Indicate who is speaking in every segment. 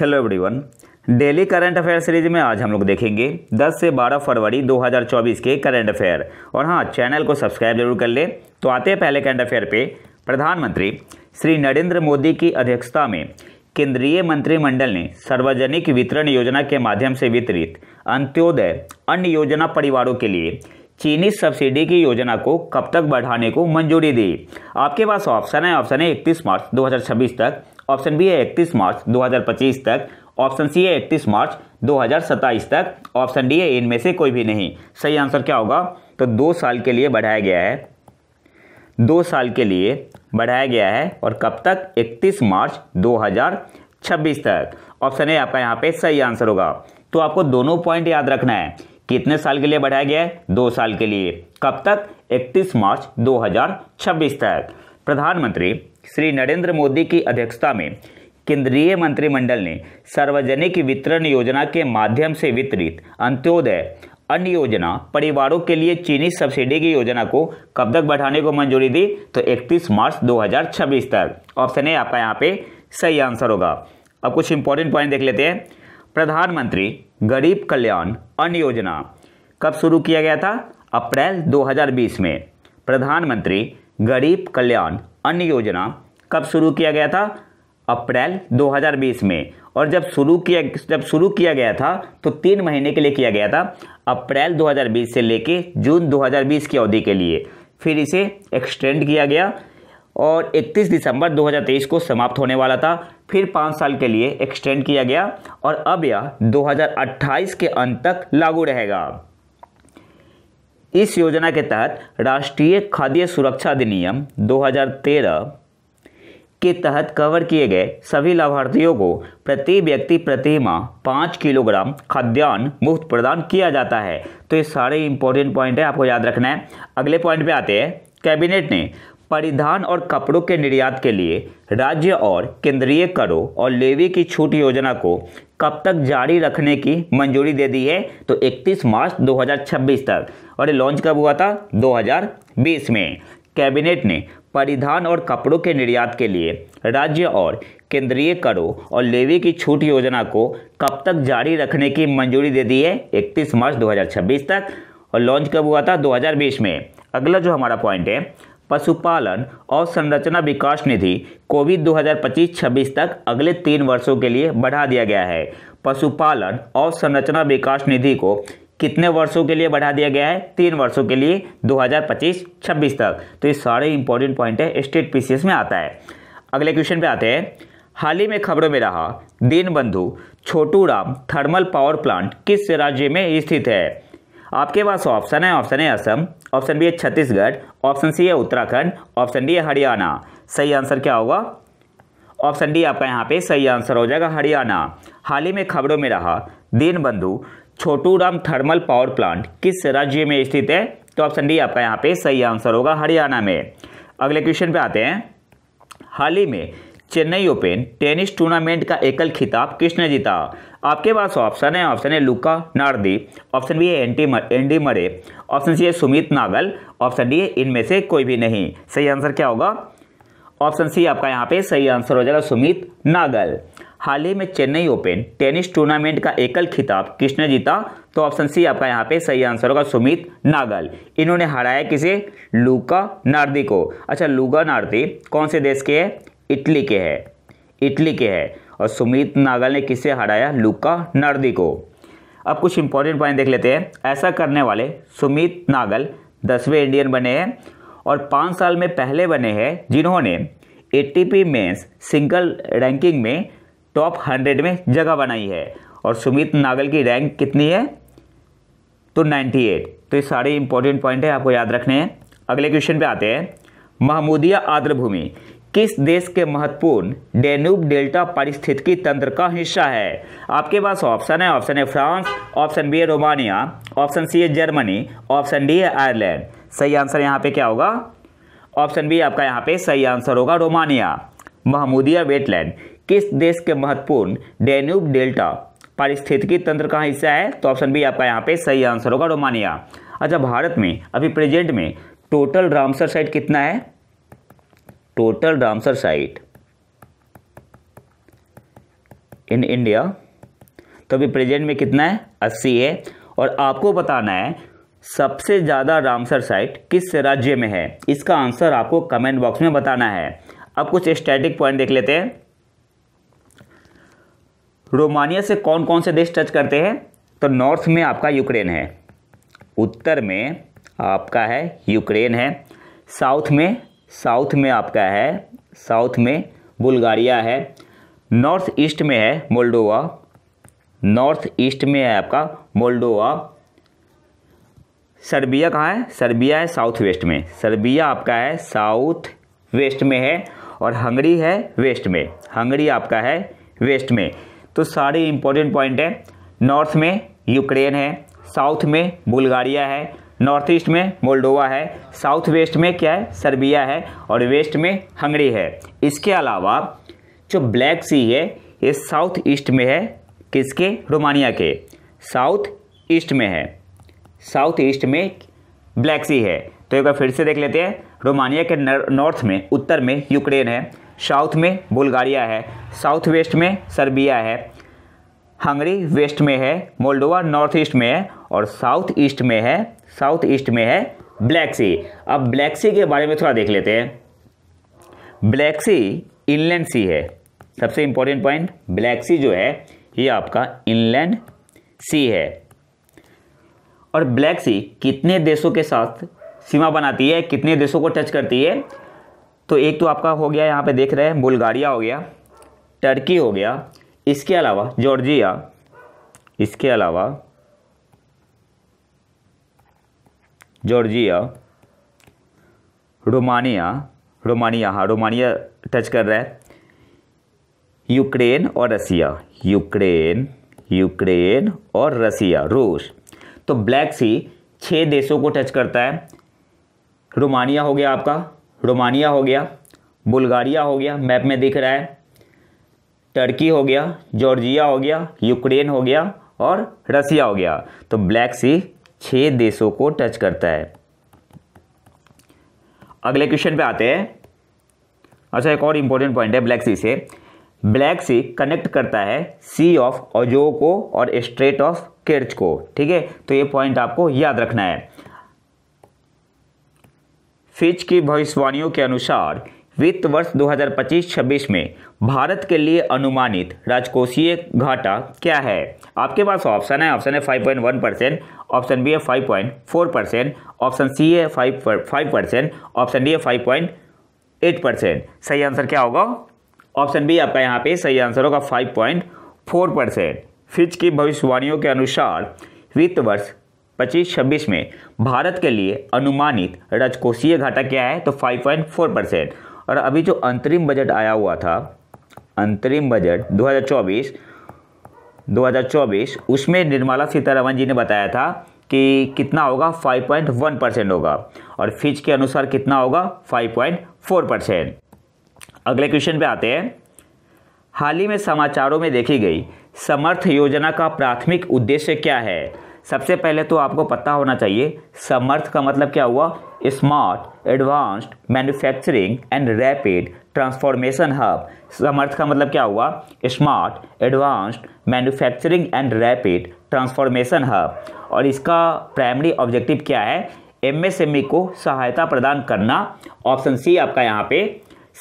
Speaker 1: hello everyone daily current affair series में आज हम लोग देखेंगे 10 से 12 फरवरी 2024 के करंट अफेयर और हाँ चैनल को सब्सक्राइब जरूर कर ले तो आते हैं पहले करंट अफेयर पे प्रधानमंत्री श्री नरेंद्र मोदी की अध्यक्षता में केंद्रीय मंत्रिमंडल ने सार्वजनिक वितरण योजना के माध्यम से वितरित अंत्योदय अन्य योजना परिवारों के लिए चीनी सब्सिडी की योजना को कब तक बढ़ाने को मंजूरी दी आपके पास ऑप्शन है ऑप्शन है इकतीस मार्च दो तक ऑप्शन बी है इकतीस मार्च 2025 तक ऑप्शन सी है इकतीस मार्च 2027 तक ऑप्शन डी है इनमें से कोई भी नहीं सही आंसर क्या होगा तो दो साल के लिए बढ़ाया गया है दो साल के लिए बढ़ाया गया है और कब तक 31 मार्च 2026 तक ऑप्शन ए आपका यहाँ पे सही आंसर होगा तो आपको दोनों पॉइंट याद रखना है कितने साल के लिए बढ़ाया गया है दो साल के लिए कब तक 31 मार्च 2026 तक प्रधानमंत्री श्री नरेंद्र मोदी की अध्यक्षता में केंद्रीय मंत्रिमंडल ने सार्वजनिक वितरण योजना के माध्यम से वितरित अंत्योदय अन्य योजना परिवारों के लिए चीनी सब्सिडी की योजना को कब तक बढ़ाने को मंजूरी दी तो 31 मार्च 2026 तक ऑप्शन ए आपका यहाँ पे सही आंसर होगा अब कुछ इंपॉर्टेंट पॉइंट देख लेते हैं प्रधानमंत्री गरीब कल्याण अन्न योजना कब शुरू किया गया था अप्रैल 2020 में प्रधानमंत्री गरीब कल्याण अन्न योजना कब शुरू किया गया था अप्रैल 2020 में और जब शुरू किया जब शुरू किया गया था तो तीन महीने के लिए किया गया था अप्रैल 2020 से लेके जून 2020 की अवधि के लिए फिर इसे एक्सटेंड किया गया और 31 दिसंबर 2023 को समाप्त होने वाला था फिर पाँच साल के लिए एक्सटेंड किया गया और अब यह 2028 के अंत तक लागू रहेगा इस योजना के तहत राष्ट्रीय खाद्य सुरक्षा अधिनियम 2013 के तहत कवर किए गए सभी लाभार्थियों को प्रति व्यक्ति प्रति माह पाँच किलोग्राम खाद्यान्न मुफ्त प्रदान किया जाता है तो ये सारे इंपॉर्टेंट पॉइंट है आपको याद रखना है अगले पॉइंट पे आते हैं कैबिनेट ने परिधान और कपड़ों के निर्यात के लिए राज्य और केंद्रीय करों और लेवी की छूट योजना को कब तक जारी रखने की मंजूरी दे दी है तो 31 मार्च 2026 तक और ये लॉन्च कब हुआ था 2020 में कैबिनेट ने परिधान और कपड़ों के निर्यात के लिए राज्य और केंद्रीय करों और लेवी की छूट योजना को कब तक जारी रखने की मंजूरी दे दी है 31 मार्च 2026 तक और लॉन्च कब हुआ था 2020 में अगला जो हमारा पॉइंट है पशुपालन और संरचना विकास निधि कोविड 2025-26 तक अगले तीन वर्षों के लिए बढ़ा दिया गया है पशुपालन और संरचना विकास निधि को कितने वर्षों के लिए बढ़ा दिया गया है तीन वर्षों के लिए 2025-26 तक तो ये सारे इंपॉर्टेंट पॉइंट है स्टेट पी में आता है अगले क्वेश्चन पे आते हैं हाल ही में खबरों में रहा Deenbandhu Chhotu Ram thermal power plant किस राज्य में स्थित है आपके पास ऑप्शन है ऑप्शन है असम ऑप्शन बी है छत्तीसगढ़ ऑप्शन सी है उत्तराखंड ऑप्शन डी है हरियाणा सही आंसर क्या होगा ऑप्शन डी आपका यहाँ पे सही आंसर हो जाएगा हरियाणा हाल ही में खबरों में रहा Deenbandhu Chhotu Ram thermal power plant किस राज्य में स्थित है तो ऑप्शन डी आपका यहाँ पे सही आंसर होगा हरियाणा में अगले क्वेश्चन पे आते हैं हाल ही में चेन्नई ओपन टेनिस टूर्नामेंट का एकल खिताब किसने जीता आपके पास ऑप्शन है ऑप्शन है लुका नारदी ऑप्शन बी है एंटी एंडी मरे ऑप्शन सी है सुमित नागल ऑप्शन डी है इनमें से कोई भी नहीं सही आंसर क्या होगा ऑप्शन सी आपका यहाँ पे सही आंसर हो जाएगा सुमित नागल हाल ही में चेन्नई ओपन टेनिस टूर्नामेंट का एकल खिताब किसने जीता तो ऑप्शन सी आपका यहाँ पे सही आंसर होगा सुमित नागल इन्होंने हराया किसे लूका नारदी को अच्छा लूका नार्दी कौन से देश के है इटली के है इटली के है और सुमित नागल ने किसे हराया लुका नर्दी को अब कुछ इंपॉर्टेंट पॉइंट देख लेते हैं ऐसा करने वाले सुमित नागल दसवें इंडियन बने हैं और पाँच साल में पहले बने हैं जिन्होंने पी मेंस सिंगल रैंकिंग में टॉप हंड्रेड में जगह बनाई है और सुमित नागल की रैंक कितनी है तो 98 तो ये सारे इंपॉर्टेंट पॉइंट है आपको याद रखने हैं अगले क्वेश्चन पे आते हैं महमूदिया आर्द्रभूमि किस देश के महत्वपूर्ण डेन्यूब डेल्टा पारिस्थितिकी तंत्र का हिस्सा है आपके पास ऑप्शन है ऑप्शन है फ्रांस ऑप्शन बी है रोमानिया ऑप्शन सी है जर्मनी ऑप्शन डी है आयरलैंड सही आंसर यहाँ पे क्या होगा ऑप्शन बी आपका यहाँ पे सही आंसर होगा रोमानिया महमूदिया वेटलैंड किस देश के महत्वपूर्ण डेन्यूब डेल्टा पारिस्थितिकी तंत्र का हिस्सा है तो ऑप्शन बी आपका यहाँ पे सही आंसर होगा रोमानिया अच्छा भारत में अभी प्रेजेंट में टोटल रामसर साइट कितना है total Ramsar site in India तो अभी प्रेजेंट में कितना है अस्सी है और आपको बताना है सबसे ज़्यादा रामसर साइट किस राज्य में है इसका आंसर आपको कमेंट बॉक्स में बताना है अब कुछ स्टैटिक पॉइंट देख लेते हैं रोमानिया से कौन कौन से देश टच करते हैं तो नॉर्थ में आपका यूक्रेन है उत्तर में आपका है यूक्रेन है साउथ में साउथ में आपका है साउथ में बुल्गारिया है नॉर्थ ईस्ट में है मोल्डोवा नॉर्थ ईस्ट में है आपका मोल्डोवा सर्बिया कहाँ है सर्बिया है साउथ वेस्ट में सर्बिया आपका है साउथ वेस्ट में है और हंगरी है वेस्ट में हंगरी आपका है वेस्ट में तो सारे इंपॉर्टेंट पॉइंट है नॉर्थ में यूक्रेन है साउथ में बुल्गारिया है नॉर्थ ईस्ट में मोल्डोवा है साउथ वेस्ट में क्या है सर्बिया है और वेस्ट में हंगरी है इसके अलावा जो ब्लैक सी है ये साउथ ईस्ट में है किसके रोमानिया के साउथ ईस्ट में है साउथ ईस्ट में ब्लैक सी है तो एक बार फिर से देख लेते हैं रोमानिया के नॉर्थ में उत्तर में यूक्रेन है साउथ में बुल्गारिया है साउथ वेस्ट में सर्बिया है हंगरी वेस्ट में है मोल्डोवा नॉर्थ ईस्ट में है और साउथ ईस्ट में है साउथ ईस्ट में है ब्लैक सी अब ब्लैक सी के बारे में थोड़ा देख लेते हैं ब्लैक सी इनलैंड सी है सबसे इंपॉर्टेंट पॉइंट ब्लैक सी जो है ये आपका इनलैंड सी है और ब्लैक सी कितने देशों के साथ सीमा बनाती है कितने देशों को टच करती है तो एक तो आपका हो गया यहाँ पे देख रहे हैं बुल्गारिया हो गया टर्की हो गया इसके अलावा जॉर्जिया इसके अलावा जॉर्जिया रोमानिया रोमानिया हाँ रोमानिया टच कर रहा है यूक्रेन और रसिया यूक्रेन यूक्रेन और रसिया रूस तो ब्लैक सी छः देशों को टच करता है रोमानिया हो गया आपका रोमानिया हो गया बुल्गारिया हो गया मैप में दिख रहा है टर्की हो गया जॉर्जिया हो गया यूक्रेन हो गया और रसिया हो गया तो ब्लैक सी छह देशों को टच करता है अगले क्वेश्चन पे आते हैं अच्छा एक और इंपॉर्टेंट पॉइंट है ब्लैक सी से ब्लैक सी कनेक्ट करता है सी ऑफ ओजो को और स्ट्रेट ऑफ केर्च को ठीक है तो ये पॉइंट आपको याद रखना है फिच की भविष्यवाणियों के अनुसार वित्त वर्ष 2025-26 में भारत के लिए अनुमानित राजकोषीय घाटा क्या है आपके पास ऑप्शन है ऑप्शन है 5.1 परसेंट ऑप्शन बी है 5.4 परसेंट ऑप्शन सी है 5 फाइव परसेंट ऑप्शन डी है 5.8 परसेंट सही आंसर क्या होगा ऑप्शन बी आपका यहाँ पे सही आंसर होगा 5.4 परसेंट फिच की भविष्यवाणियों के अनुसार वित्त वर्ष पच्चीस छब्बीस में भारत के लिए अनुमानित राजकोषीय घाटा क्या है तो 5.4 परसेंट और अभी जो अंतरिम बजट आया हुआ था अंतरिम बजट 2024 2024 उसमें निर्मला सीतारमन जी ने बताया था कि कितना होगा 5.1 परसेंट होगा और फिज के अनुसार कितना होगा 5.4 परसेंट अगले क्वेश्चन पे आते हैं हाल ही में समाचारों में देखी गई समर्थ योजना का प्राथमिक उद्देश्य क्या है सबसे पहले तो आपको पता होना चाहिए समर्थ का मतलब क्या हुआ smart advanced manufacturing and rapid transformation hub Samarth का मतलब क्या हुआ smart advanced manufacturing and rapid transformation hub और इसका प्राइमरी ऑब्जेक्टिव क्या है एमएसएमई e को सहायता प्रदान करना ऑप्शन सी आपका यहाँ पे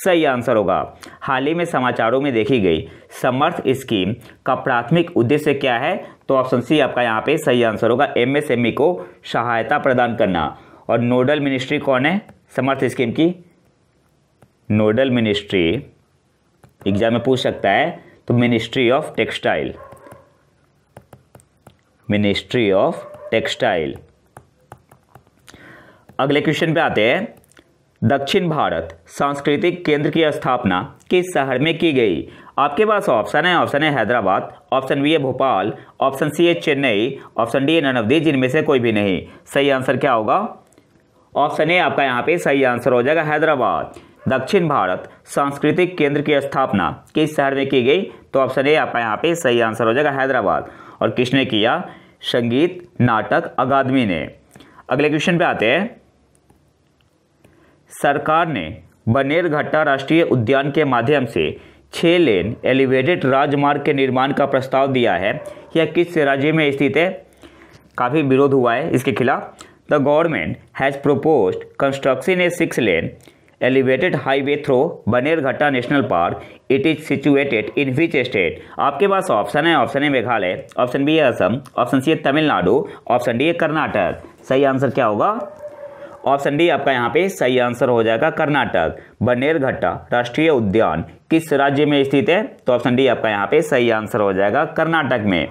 Speaker 1: सही आंसर होगा हाल ही में समाचारों में देखी गई समर्थ स्कीम का प्राथमिक उद्देश्य क्या है तो ऑप्शन सी आपका यहाँ पे सही आंसर होगा एमएसएमई e को सहायता प्रदान करना और नोडल मिनिस्ट्री कौन है समर्थ स्कीम की नोडल मिनिस्ट्री एग्जाम में पूछ सकता है तो ministry of textile ministry of textile अगले क्वेश्चन पे आते हैं दक्षिण भारत सांस्कृतिक केंद्र की स्थापना किस शहर में की गई आपके पास ऑप्शन है ऑप्शन है हैदराबाद ऑप्शन बी है भोपाल ऑप्शन सी है चेन्नई ऑप्शन डी है ननवदी जिनमें से कोई भी नहीं सही आंसर क्या होगा ऑप्शन ए आपका यहाँ पे सही आंसर हो जाएगा हैदराबाद दक्षिण भारत सांस्कृतिक केंद्र की स्थापना किस शहर में की गई तो ऑप्शन ए आपका यहाँ पे सही आंसर हो जाएगा हैदराबाद और किसने किया संगीत नाटक अकादमी ने अगले क्वेश्चन पे आते हैं सरकार ने बनेरघट्टा राष्ट्रीय उद्यान के माध्यम से छः लेन एलिवेटेड राजमार्ग के निर्माण का प्रस्ताव दिया है यह किस राज्य में स्थित है काफ़ी विरोध हुआ है इसके खिलाफ the government has proposed constructing a six-lane elevated highway through Bannerghatta national park it is situated in which state आपके पास ऑप्शन है option A Meghalaya option B है असम ऑप्शन सी है तमिलनाडु ऑप्शन डी है कर्नाटक सही आंसर क्या होगा ऑप्शन डी आपका यहाँ पे सही आंसर हो जाएगा कर्नाटक बनेर घट्टा राष्ट्रीय उद्यान किस राज्य में स्थित है तो ऑप्शन डी आपका यहाँ पे सही आंसर हो जाएगा कर्नाटक में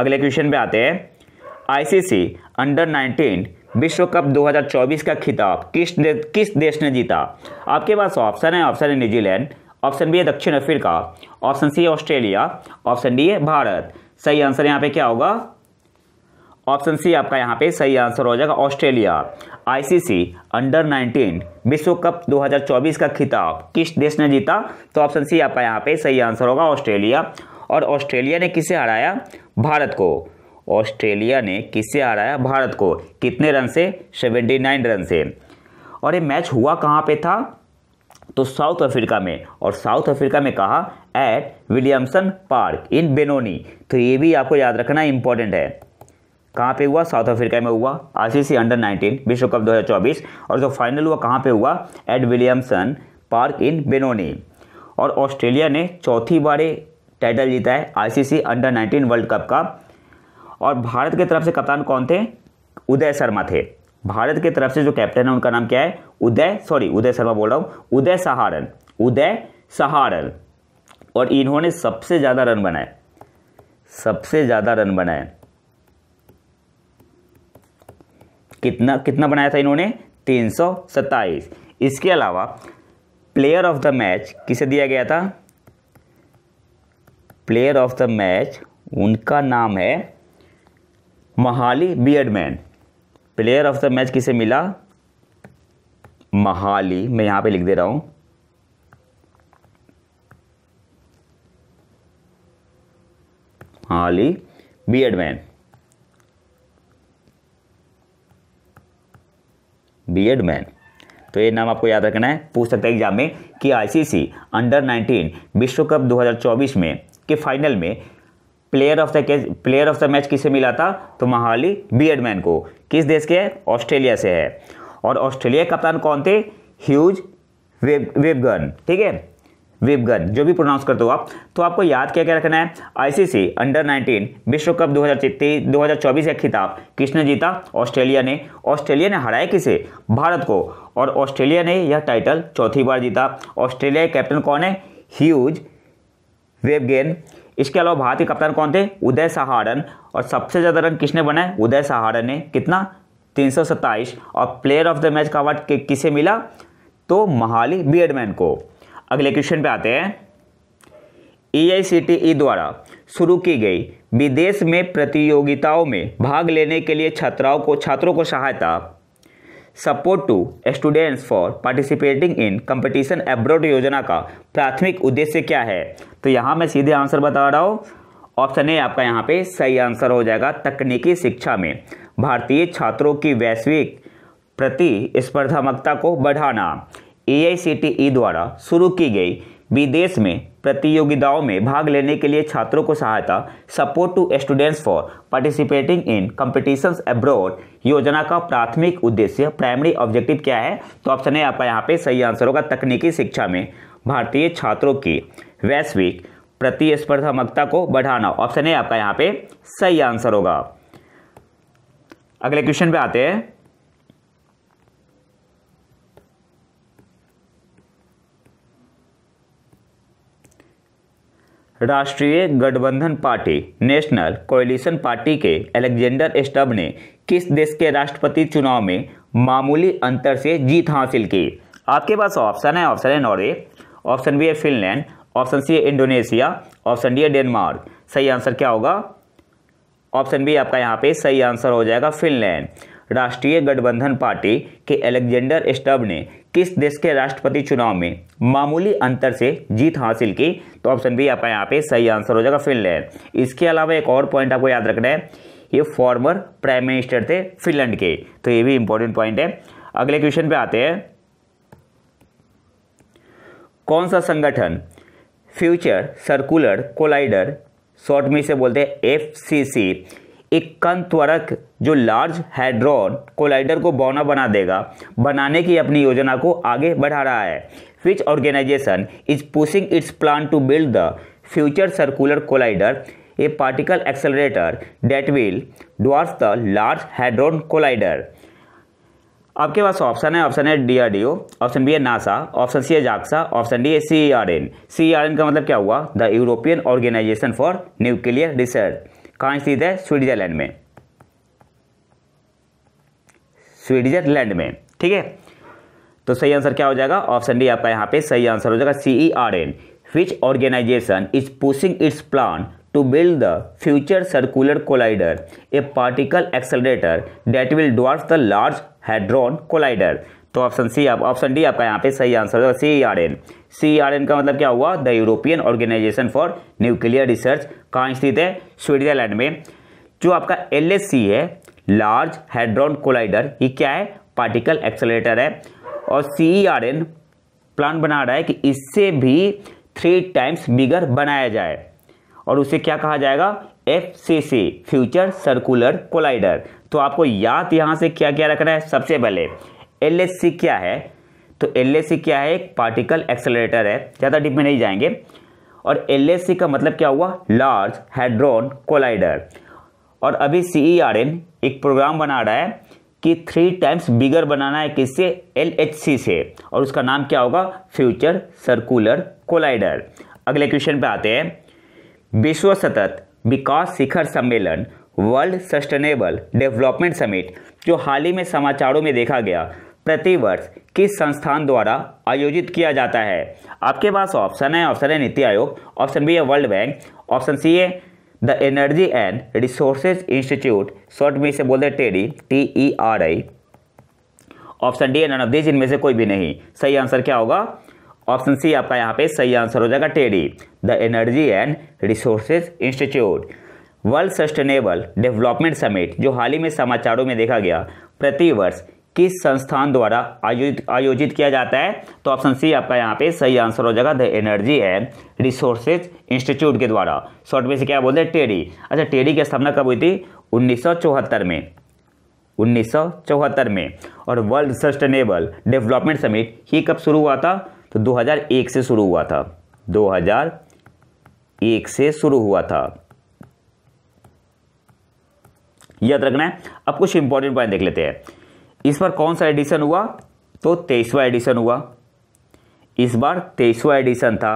Speaker 1: अगले क्वेश्चन पे आते हैं I C C under nineteen विश्व कप 2024 का खिताब किस दे, किस देश ने जीता आपके पास ऑप्शन है ऑप्शन है न्यूजीलैंड ऑप्शन बी है दक्षिण अफ्रीका ऑप्शन सी है ऑस्ट्रेलिया ऑप्शन डी है भारत सही आंसर यहाँ पे क्या होगा ऑप्शन सी आपका यहाँ पे सही आंसर हो जाएगा ऑस्ट्रेलिया आईसीसी अंडर 19 विश्व कप 2024 का खिताब किस देश ने जीता तो ऑप्शन सी आपका यहाँ पे सही आंसर होगा ऑस्ट्रेलिया और ऑस्ट्रेलिया ने किसे हराया भारत को ऑस्ट्रेलिया ने किससे हराया भारत को कितने रन से 79 रन से और ये मैच हुआ कहाँ पे था तो साउथ अफ्रीका में और साउथ अफ्रीका में कहा at Williamson park in Benoni तो ये भी आपको याद रखना इंपॉर्टेंट है कहाँ पे हुआ साउथ अफ्रीका में हुआ आईसीसी अंडर 19 विश्व कप 2024 और जो फाइनल हुआ कहाँ पे हुआ at Williamson park in Benoni और ऑस्ट्रेलिया ने चौथी बार टाइटल जीता है आईसीसी अंडर 19 वर्ल्ड कप का और भारत की तरफ से कप्तान कौन थे उदय शर्मा थे भारत की तरफ से जो कैप्टन है उनका नाम क्या है उदय सॉरी उदय शर्मा बोल रहा हूँ उदय सहारन उदय सहारन और इन्होंने सबसे ज़्यादा रन बनाए सबसे ज़्यादा रन बनाए कितना कितना बनाया था इन्होंने तीन सौ सत्ताईस इसके अलावा प्लेयर ऑफ द मैच किसे दिया गया था प्लेयर ऑफ द मैच उनका नाम है Mahli Beardman player of the match किसे मिला महाली मैं यहां पे लिख दे रहा हूं हाली बियडमैन बियडमैन तो ये नाम आपको याद रखना है पूछ सकते एग्जाम में कि आईसीसी अंडर 19 विश्व कप 2024 में के फाइनल में player of the catch player of the match किसे मिला था तो महाली बियडमैन को किस देश के है ऑस्ट्रेलिया से है और ऑस्ट्रेलिया के कप्तान कौन थे ह्यूज वेब वेबगन ठीक है वेबगन जो भी प्रोनाउंस करते हो आप तो आपको याद क्या क्या रखना है आईसीसी अंडर 19 विश्व कप हजार चौबीस का खिताब किसने जीता ऑस्ट्रेलिया ने ऑस्ट्रेलिया ने हराया किसे भारत को और ऑस्ट्रेलिया ने यह टाइटल चौथी बार जीता ऑस्ट्रेलिया के कैप्टन कौन है ह्यूज वेबगेन इसके अलावा भारतीय कप्तान कौन थे उदय सहारन और सबसे ज़्यादा रन किसने बनाए उदय सहारन ने कितना तीन और प्लेयर ऑफ द मैच का अवार्ड किसे मिला तो महाली बियडमैन को अगले क्वेश्चन पे आते हैं ई e द्वारा शुरू की गई विदेश में प्रतियोगिताओं में भाग लेने के लिए छात्राओं को छात्रों को सहायता support to students for participating in competition abroad योजना का प्राथमिक उद्देश्य क्या है तो यहाँ मैं सीधे आंसर बता रहा हूँ ऑप्शन ए आपका यहाँ पे सही आंसर हो जाएगा तकनीकी शिक्षा में भारतीय छात्रों की वैश्विक प्रतिस्पर्धात्मकता को बढ़ाना ए e द्वारा शुरू की गई विदेश में प्रतियोगिताओं में भाग लेने के लिए छात्रों को सहायता support to students for participating in competitions abroad योजना का प्राथमिक उद्देश्य प्राइमरी ऑब्जेक्टिव क्या है तो ऑप्शन है आपका यहाँ पे सही आंसर होगा तकनीकी शिक्षा में भारतीय छात्रों की वैश्विक प्रतिस्पर्धात्मकता को बढ़ाना ऑप्शन है आपका यहाँ पे सही आंसर होगा अगले क्वेश्चन पे आते हैं राष्ट्रीय गठबंधन पार्टी नेशनल कोलिशन पार्टी के अलेक्जेंडर स्टब ने किस देश के राष्ट्रपति चुनाव में मामूली अंतर से जीत हासिल की आपके पास ऑप्शन है ऑप्शन है नॉर्वे ऑप्शन बी है फिनलैंड ऑप्शन सी है इंडोनेशिया ऑप्शन डी है डेनमार्क सही आंसर क्या होगा ऑप्शन बी आपका यहाँ पे सही आंसर हो जाएगा फिनलैंड राष्ट्रीय गठबंधन पार्टी के एलेक्जेंडर स्टब ने किस देश के राष्ट्रपति चुनाव में मामूली अंतर से जीत हासिल की तो ऑप्शन बी आपका यहाँ पे सही आंसर हो जाएगा फिनलैंड इसके अलावा एक और पॉइंट आपको याद रखना है ये फॉर्मर प्राइम मिनिस्टर थे फिनलैंड के तो ये भी इंपॉर्टेंट पॉइंट है अगले क्वेश्चन पे आते हैं कौन सा संगठन फ्यूचर सर्कुलर कोलाइडर शॉर्ट में से बोलते हैं एफ सी सी एक कंत्वरक त्वरक जो लार्ज हैड्रॉन कोलाइडर को बौना बना देगा बनाने की अपनी योजना को आगे बढ़ा रहा है which organisation is pushing its plan to build the future circular collider a particle accelerator that will dwarf the large hadron collider आपके पास ऑप्शन है ऑप्शन है डीआरडीओ ऑप्शन बी है नासा ऑप्शन सी है जाक्सा ऑप्शन डी है C R N C R N का मतलब क्या हुआ the European organisation for nuclear research कहाँ स्थित है स्विट्जरलैंड में स्विट्जरलैंड में ठीक है तो सही आंसर क्या हो जाएगा ऑप्शन डी आपका यहाँ पे सही आंसर हो जाएगा C E R N which organisation is pushing its plan to build the future circular collider a particle accelerator that will dwarf the large hadron collider तो ऑप्शन सी आप option D आपका यहाँ पे सही answer होगा C R N C R N का मतलब क्या हुआ the European organisation for nuclear research कहाँ स्थित है स्विट्जरलैंड में जो आपका एल एस सी है लार्ज हेड्रॉन कोलाइडर ये क्या है पार्टिकल एक्सलेटर है और सी e प्लान बना रहा है कि इससे भी थ्री टाइम्स बिगर बनाया जाए और उसे क्या कहा जाएगा F C C future circular collider तो आपको याद यहाँ से क्या क्या रखना है सबसे पहले एल एस सी क्या है तो एल एस सी क्या है एक पार्टिकल एक्सलेटर है ज़्यादा डिप में नहीं जाएंगे और एल एस सी का मतलब क्या हुआ लार्ज हेड्रॉन कोलाइडर और अभी सी आर एन एक प्रोग्राम बना रहा है कि थ्री टाइम्स बिगर बनाना है किससे एल एच सी से और उसका नाम क्या होगा फ्यूचर सर्कुलर कोलाइडर अगले क्वेश्चन पे आते हैं विश्व सतत विकास शिखर सम्मेलन वर्ल्ड सस्टेनेबल डेवलपमेंट समिट जो हाल ही में समाचारों में देखा गया प्रतिवर्ष किस संस्थान द्वारा आयोजित किया जाता है आपके पास ऑप्शन है ऑप्शन है नीति आयोग ऑप्शन बी है वर्ल्ड बैंक ऑप्शन सी है the energy and resources institute short में इसे बोलते हैं TERI T E R I option D none of this इनमें से कोई भी नहीं सही आंसर क्या होगा ऑप्शन सी आपका यहाँ पे सही आंसर हो जाएगा TERI the energy and resources institute world sustainable development summit जो हाल ही में समाचारों में देखा गया प्रतिवर्ष किस संस्थान द्वारा आयोजित आयोजित किया जाता है तो ऑप्शन सी आपका यहाँ पे सही आंसर हो जाएगा the energy and resources institute के द्वारा शॉर्ट में से क्या बोलते हैं टेडी अच्छा टेडी की स्थापना कब हुई थी उन्नीस में उन्नीस में और वर्ल्ड सस्टेनेबल डेवलपमेंट समिट ही कब शुरू हुआ था तो 2001 से शुरू हुआ था 2001 से शुरू हुआ था याद रखना है अब कुछ इंपॉर्टेंट पॉइंट देख लेते हैं इस बार कौन सा एडिशन हुआ तो तेईसवा एडिशन हुआ इस बार तेईसवा एडिशन था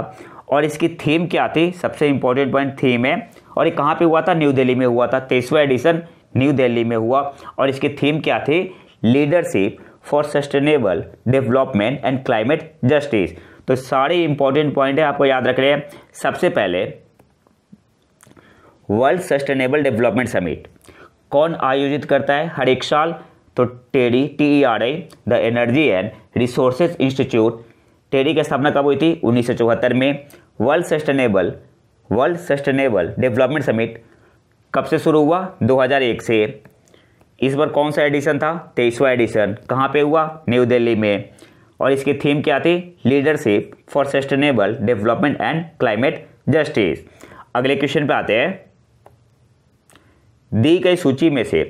Speaker 1: और इसकी थीम क्या थी सबसे इंपॉर्टेंट पॉइंट थीम है और ये कहाँ पे हुआ था न्यू दिल्ली में हुआ था तेईसवा एडिशन न्यू दिल्ली में हुआ और इसकी थीम क्या थी leadership for sustainable development and climate justice तो सारे इंपॉर्टेंट पॉइंट है आपको याद रख रहे हैं सबसे पहले वर्ल्ड सस्टेनेबल डेवलपमेंट समिट कौन आयोजित करता है हर एक साल तो TERI T E R I the energy and resources institute TERI की स्थापना कब हुई थी उन्नीस में world sustainable world sustainable development summit कब से शुरू हुआ 2001 से इस बार कौन सा एडिशन था तेईसवा एडिशन कहाँ पे हुआ न्यू दिल्ली में और इसकी थीम क्या थी leadership for sustainable development and climate justice अगले क्वेश्चन पे आते हैं दी गई सूची में से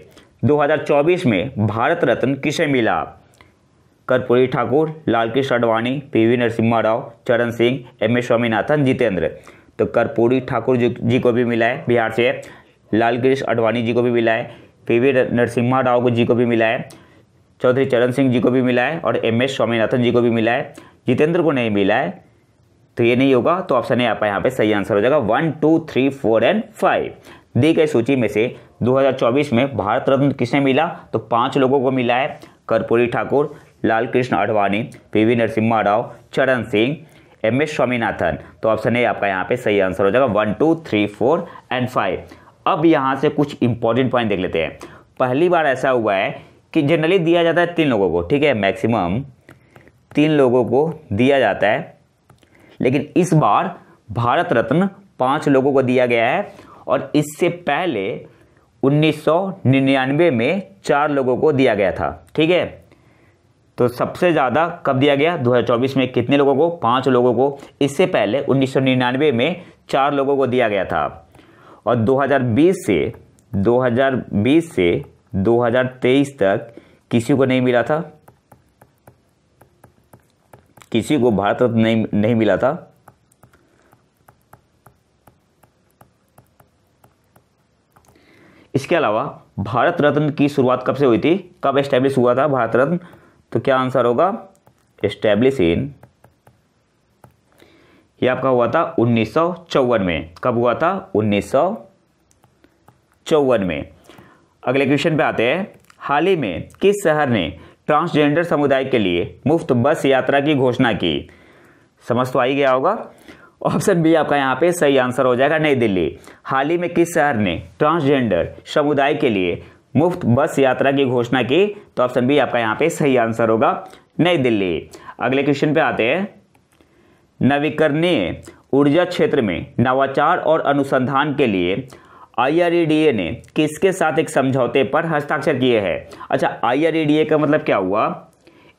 Speaker 1: 2024 में भारत रत्न किसे मिला Karpoori Thakur Lalkrishna Advani P V Narasimha Rao Charan Singh M S Swaminathan Jitendra तो कर्पूरी ठाकुर जी को भी मिला है बिहार से लालकृष्ण अडवाणी जी को भी मिला है पी वी नरसिम्हा राव जी को भी मिला है चौधरी चरण सिंह जी को भी मिला है और एम एस स्वामीनाथन जी को भी मिला है जितेंद्र को नहीं मिला है तो ये नहीं होगा तो ऑप्शन आ आपका यहाँ पे सही आंसर हो जाएगा one two three four and five दी गई सूची में से 2024 में भारत रत्न किसे मिला तो पांच लोगों को मिला है Karpoori Thakur Lal Krishna Advani P V Narasimha Rao Charan Singh M S Swaminathan तो ऑप्शन ए आपका यहाँ पे सही आंसर हो जाएगा one two three four and five अब यहाँ से कुछ इंपॉर्टेंट पॉइंट देख लेते हैं पहली बार ऐसा हुआ है कि जनरली दिया जाता है तीन लोगों को ठीक है मैक्सिमम तीन लोगों को दिया जाता है लेकिन इस बार भारत रत्न पांच लोगों को दिया गया है और इससे पहले 1999 में चार लोगों को दिया गया था ठीक है तो सबसे ज़्यादा कब दिया गया 2024 में कितने लोगों को पाँच लोगों को इससे पहले 1999 में चार लोगों को दिया गया था और 2020 से 2020 से 2023 तक किसी को नहीं मिला था किसी को भारत रत्न नहीं नहीं मिला था इसके अलावा भारत रत्न की शुरुआत कब से हुई थी कब एस्टैब्लिश हुआ था भारत रत्न तो क्या आंसर होगा एस्टैब्लिश इन ये आपका हुआ था उन्नीस में कब हुआ था उन्नीस में अगले क्वेश्चन पे आते हैं हाल ही में किस शहर ने ट्रांसजेंडर समुदाय के लिए मुफ्त बस यात्रा की घोषणा की समझ तो आई गया होगा ऑप्शन बी आपका यहाँ पे सही आंसर हो जाएगा नई दिल्ली हाल ही में किस शहर ने ट्रांसजेंडर समुदाय के लिए मुफ्त बस यात्रा की घोषणा की तो ऑप्शन बी आपका यहाँ पे सही आंसर होगा नई दिल्ली अगले क्वेश्चन पे आते हैं नवीकरणीय ऊर्जा क्षेत्र में नवाचार और अनुसंधान के लिए आई e ने किसके साथ एक समझौते पर हस्ताक्षर किए हैं अच्छा आई e का मतलब क्या हुआ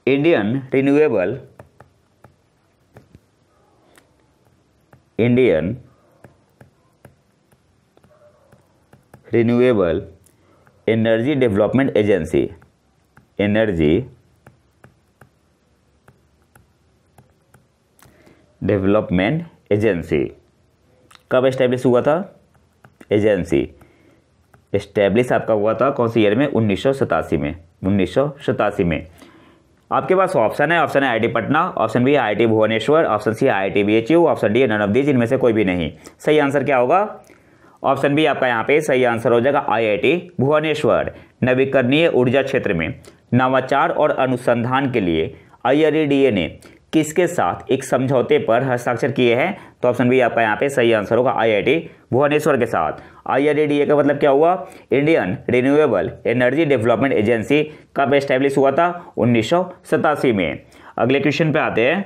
Speaker 1: Indian renewable Indian renewable energy development agency energy development agency कब एस्टैब्लिश हुआ था एजेंसी एस्टैब्लिश आपका हुआ था कौन से ईयर में उन्नीस में उन्नीस में आपके पास ऑप्शन है ऑप्शन है T Patna option B I T Bhubaneswar option C I BHU option D none of these इनमें से कोई भी नहीं सही आंसर क्या होगा ऑप्शन बी आपका यहाँ पे सही आंसर हो जाएगा आईआईटी भुवनेश्वर नवीकरणीय ऊर्जा क्षेत्र में नवाचार और अनुसंधान के लिए आई e ने किसके साथ एक समझौते पर हस्ताक्षर किए हैं तो ऑप्शन बी आपका यहाँ पे सही आंसर होगा आईआईटी भुवनेश्वर के साथ आईआरडीडीए का मतलब क्या हुआ Indian renewable energy development agency कब एस्टेब्लिश हुआ था उन्नीस में अगले क्वेश्चन पे आते हैं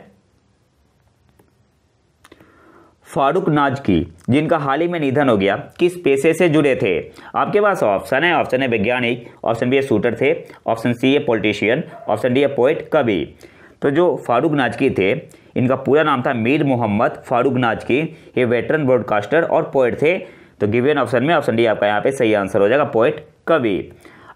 Speaker 1: फारूक नाज की जिनका हाल ही में निधन हो गया किस पेशे से जुड़े थे आपके पास ऑप्शन है ऑप्शन है वैज्ञानिक ऑप्शन बी है शूटर थे option C a politician option D है पोइट कवि तो जो फारूक नाजकी थे इनका पूरा नाम था मीर मोहम्मद फारूक नाजकी ये वेटरन ब्रॉडकास्टर और पोइट थे तो गिवन ऑप्शन में ऑप्शन डी आपका यहाँ पे सही आंसर हो जाएगा पोइट कवि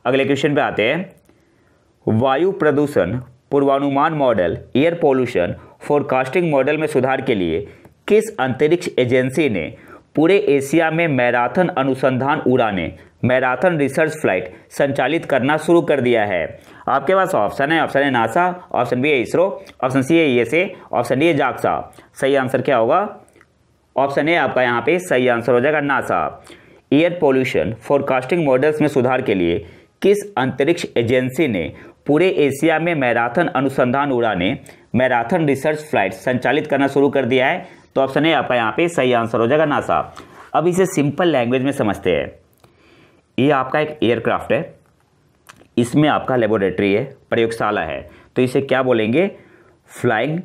Speaker 1: अगले क्वेश्चन पे आते हैं वायु प्रदूषण पूर्वानुमान model air pollution forecasting model में सुधार के लिए किस अंतरिक्ष एजेंसी ने पूरे एशिया में मैराथन अनुसंधान उड़ाने मैराथन रिसर्च फ्लाइट संचालित करना शुरू कर दिया है आपके पास ऑप्शन है ऑप्शन है नासा ऑप्शन बी है इसरो ऑप्शन सी है ई ऑप्शन डी है जाक्सा सही आंसर क्या होगा ऑप्शन ए आपका यहाँ पे सही आंसर हो जाएगा NASA air pollution forecasting models में सुधार के लिए किस अंतरिक्ष एजेंसी ने पूरे एशिया में मैराथन अनुसंधान उड़ाने मैराथन रिसर्च फ्लाइट संचालित करना शुरू कर दिया है तो ऑप्शन ए आपका यहाँ पे सही आंसर हो जाएगा नासा अब इसे सिंपल लैंग्वेज में समझते हैं ये आपका एक एयरक्राफ्ट है इसमें आपका लेबोरेटरी है प्रयोगशाला है तो इसे क्या बोलेंगे फ्लाइंग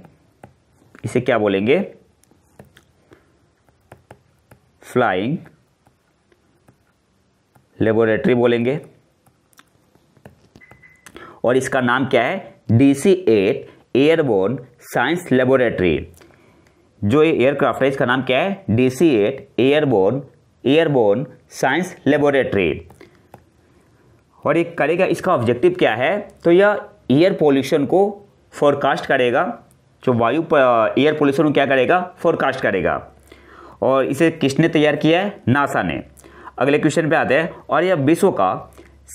Speaker 1: इसे क्या बोलेंगे फ्लाइंग लेबोरेटरी बोलेंगे और इसका नाम क्या है D C eight airborne science laboratory जो ये एयरक्राफ्ट है इसका नाम क्या है D C eight airborne airborne science laboratory और ये करेगा इसका ऑब्जेक्टिव क्या है तो यह एयर पोल्यूशन को फोरकास्ट करेगा जो वायु एयर पोल्यूशन को क्या करेगा फोरकास्ट करेगा और इसे किसने तैयार किया है नासा ने अगले क्वेश्चन पे आते हैं और यह विश्व का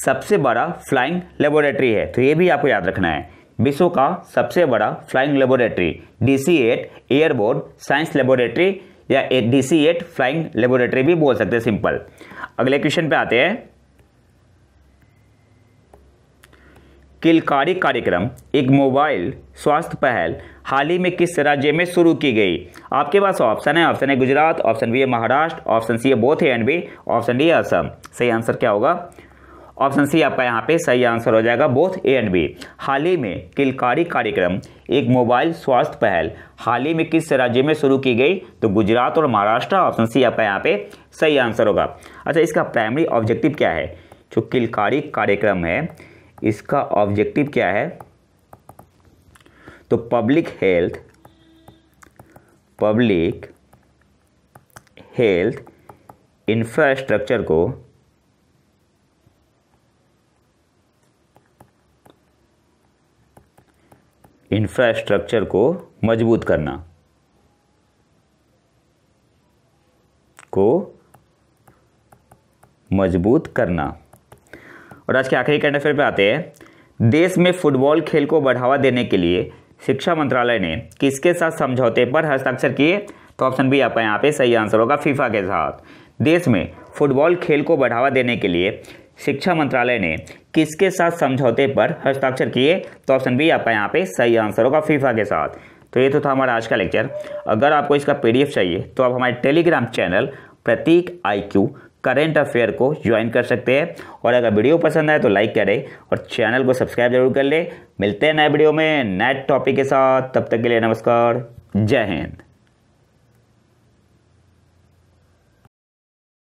Speaker 1: सबसे बड़ा फ्लाइंग लेबोरेटरी है तो ये भी आपको याद रखना है विश्व का सबसे बड़ा flying laboratory D C eight airborne science laboratory या D C eight flying laboratory भी बोल सकते हैं सिंपल अगले क्वेश्चन पे आते हैं किलकारी कार्यक्रम एक मोबाइल स्वास्थ्य पहल हाल ही में किस राज्य में शुरू की गई आपके पास ऑप्शन है ऑप्शन है गुजरात ऑप्शन बी है महाराष्ट्र ऑप्शन सी है बोथ है एंड बी ऑप्शन डी है असम सही आंसर क्या होगा ऑप्शन सी आपका यहाँ पे सही आंसर हो जाएगा बोथ ए एंड बी हाल ही में किलकारी कार्यक्रम एक मोबाइल स्वास्थ्य पहल हाल ही में किस राज्य में शुरू की गई तो गुजरात और महाराष्ट्र ऑप्शन सी आपका यहाँ पे सही आंसर होगा अच्छा इसका प्राइमरी ऑब्जेक्टिव क्या है जो किलकारी कार्यक्रम है इसका ऑब्जेक्टिव क्या है तो public health public health infrastructure को इंफ्रास्ट्रक्चर को मजबूत करना को मजबूत करना और आज के आखिरी कैंड अफेयर पे आते हैं देश में फुटबॉल खेल को बढ़ावा देने के लिए शिक्षा मंत्रालय ने किसके साथ समझौते पर हस्ताक्षर किए तो ऑप्शन बी आपका यहाँ पे सही आंसर होगा फीफा के साथ देश में फुटबॉल खेल को बढ़ावा देने के लिए शिक्षा मंत्रालय ने किसके साथ समझौते पर हस्ताक्षर किए तो ऑप्शन बी आपका यहाँ पे सही आंसर होगा फीफा के साथ तो ये तो था हमारा आज का लेक्चर अगर आपको इसका पीडीएफ चाहिए तो आप हमारे Telegram channel Prateek IQ current affair को ज्वाइन कर सकते हैं और अगर वीडियो पसंद आए तो लाइक करें और चैनल को सब्सक्राइब जरूर कर लें मिलते हैं नए वीडियो में नए टॉपिक के साथ तब तक के लिए नमस्कार जय हिंद